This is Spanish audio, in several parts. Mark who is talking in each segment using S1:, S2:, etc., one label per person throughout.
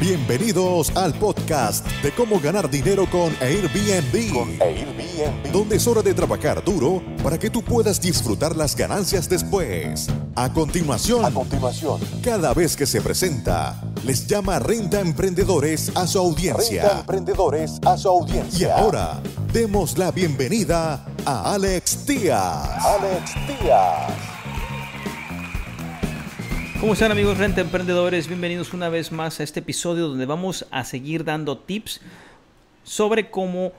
S1: Bienvenidos al podcast de cómo ganar dinero con Airbnb. Con Airbnb. Donde es hora de trabajar duro para que tú puedas disfrutar las ganancias después. A continuación, a continuación, cada vez que se presenta, les llama Renta Emprendedores a su audiencia. Renta Emprendedores a su audiencia. Y ahora, demos la bienvenida a Alex Díaz. Alex Díaz.
S2: ¿Cómo están amigos Renta Emprendedores? Bienvenidos una vez más a este episodio donde vamos a seguir dando tips sobre cómo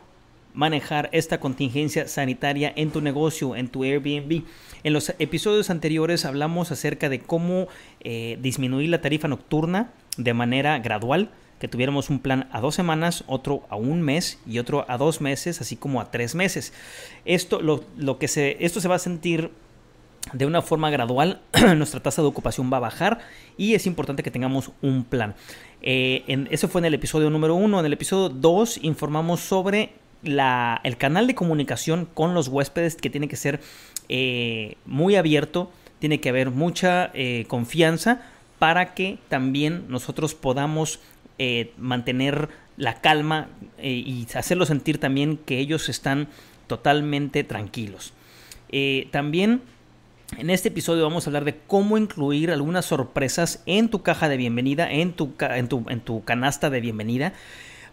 S2: manejar esta contingencia sanitaria en tu negocio, en tu Airbnb. En los episodios anteriores hablamos acerca de cómo eh, disminuir la tarifa nocturna de manera gradual, que tuviéramos un plan a dos semanas, otro a un mes y otro a dos meses, así como a tres meses. Esto, lo, que esto se va a sentir de una forma gradual nuestra tasa de ocupación va a bajar y es importante que tengamos un plan. Eh, en, eso fue en el episodio número uno. En el episodio dos informamos sobre el canal de comunicación con los huéspedes que tiene que ser eh, muy abierto, tiene que haber mucha eh, confianza para que también nosotros podamos mantener la calma y hacerlos sentir también que ellos están totalmente tranquilos. también en este episodio vamos a hablar de cómo incluir algunas sorpresas en tu caja de bienvenida, en tu, en tu, canasta de bienvenida,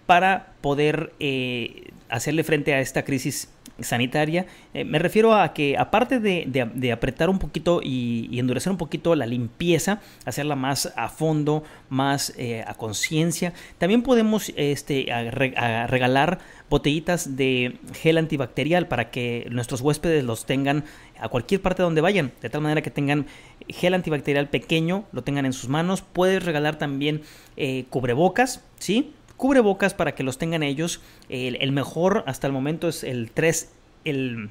S2: para poder eh, hacerle frente a esta crisis sanitaria. Eh, me refiero a que aparte de, apretar un poquito y, endurecer un poquito la limpieza, hacerla más a fondo, más eh, a conciencia, también podemos este, regalar botellitas de gel antibacterial para que nuestros huéspedes los tengan a cualquier parte donde vayan, de tal manera que tengan gel antibacterial pequeño, lo tengan en sus manos. Puedes regalar también eh, cubrebocas, ¿sí? Cubrebocas para que los tengan ellos. El, mejor hasta el momento es el 3, el,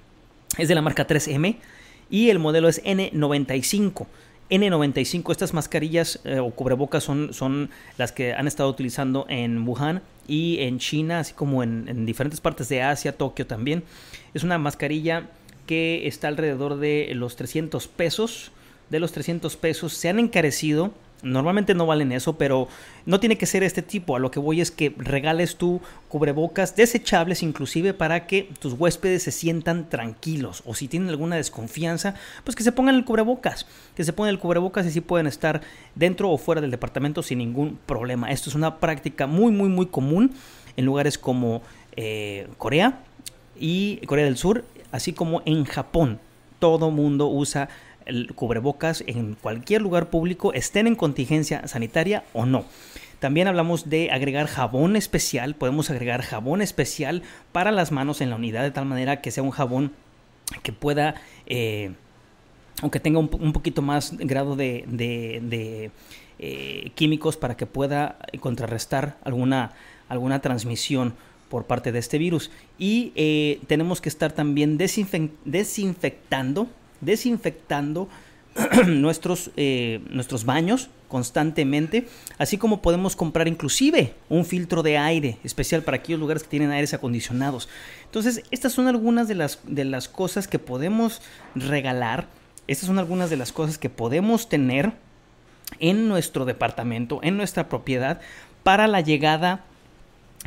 S2: es de la marca 3M y el modelo es N95. N95. Estas mascarillas eh, o cubrebocas son, son las que han estado utilizando en Wuhan y en China, así como en, en diferentes partes de Asia, Tokio también. Es una mascarilla que está alrededor de los 300 pesos. De los 300 pesos se han encarecido Normalmente no valen eso, pero no tiene que ser este tipo. A lo que voy es que regales tú cubrebocas desechables inclusive para que tus huéspedes se sientan tranquilos. O si tienen alguna desconfianza, pues que se pongan el cubrebocas. Que se pongan el cubrebocas y así pueden estar dentro o fuera del departamento sin ningún problema. Esto es una práctica muy, muy, muy común en lugares como eh, Corea y Corea del Sur, así como en Japón. Todo mundo usa cubrebocas en cualquier lugar público, estén en contingencia sanitaria o no. También hablamos de agregar jabón especial, podemos agregar jabón especial para las manos en la unidad de tal manera que sea un jabón que pueda... aunque eh, tenga un, poquito más grado de, eh, químicos para que pueda contrarrestar alguna, alguna transmisión por parte de este virus. Y eh, tenemos que estar también desinfectando desinfectando nuestros, eh, nuestros baños constantemente, así como podemos comprar inclusive un filtro de aire especial para aquellos lugares que tienen aires acondicionados. Entonces, estas son algunas de las, de las cosas que podemos regalar, estas son algunas de las cosas que podemos tener en nuestro departamento, en nuestra propiedad, para la llegada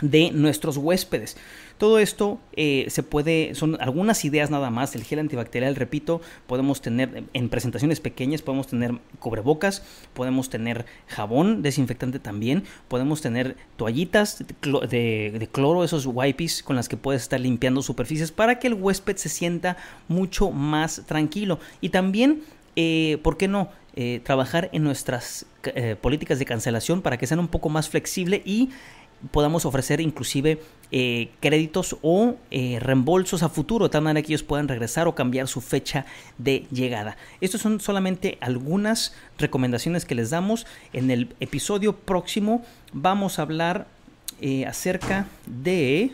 S2: de nuestros huéspedes. Todo esto eh, se puede, son algunas ideas nada más. El gel antibacterial, repito, podemos tener en presentaciones pequeñas, podemos tener cobrebocas, podemos tener jabón desinfectante también, podemos tener toallitas de, cloro, esos wipes con las que puedes estar limpiando superficies para que el huésped se sienta mucho más tranquilo. Y también, eh, ¿por qué no? Eh, trabajar en nuestras políticas de cancelación para que sean un poco más flexible y podamos ofrecer inclusive eh, créditos o eh, reembolsos a futuro, de tal manera que ellos puedan regresar o cambiar su fecha de llegada. Estas son solamente algunas recomendaciones que les damos. En el episodio próximo vamos a hablar eh, acerca de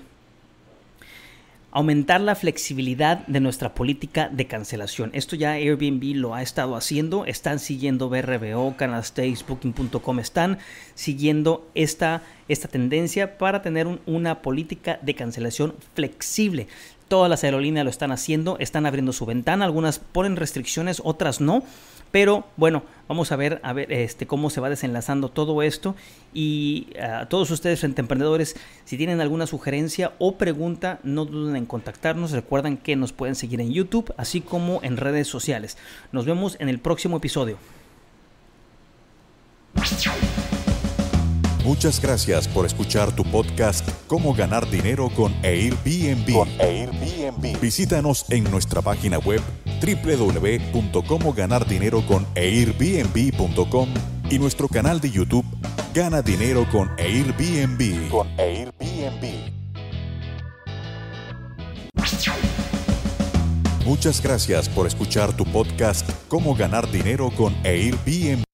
S2: aumentar la flexibilidad de nuestra política de cancelación. Esto ya Airbnb lo ha estado haciendo, están siguiendo BRBO, Canal Booking.com, están siguiendo esta esta tendencia para tener una política de cancelación flexible. Todas las aerolíneas lo están haciendo, están abriendo su ventana, algunas ponen restricciones, otras no. Pero bueno, vamos a ver, a ver este, cómo se va desenlazando todo esto. Y a todos ustedes, frente a emprendedores, si tienen alguna sugerencia o pregunta, no duden en contactarnos. Recuerden que nos pueden seguir en YouTube, así como en redes sociales. Nos vemos en el próximo episodio.
S1: Muchas gracias por escuchar tu podcast Cómo ganar dinero con Airbnb. Airbnb. Visítanos en nuestra página web www.comoganardineroconairbnb.com y nuestro canal de YouTube Gana dinero con Con Airbnb. Muchas gracias por escuchar tu podcast Cómo ganar dinero con Airbnb.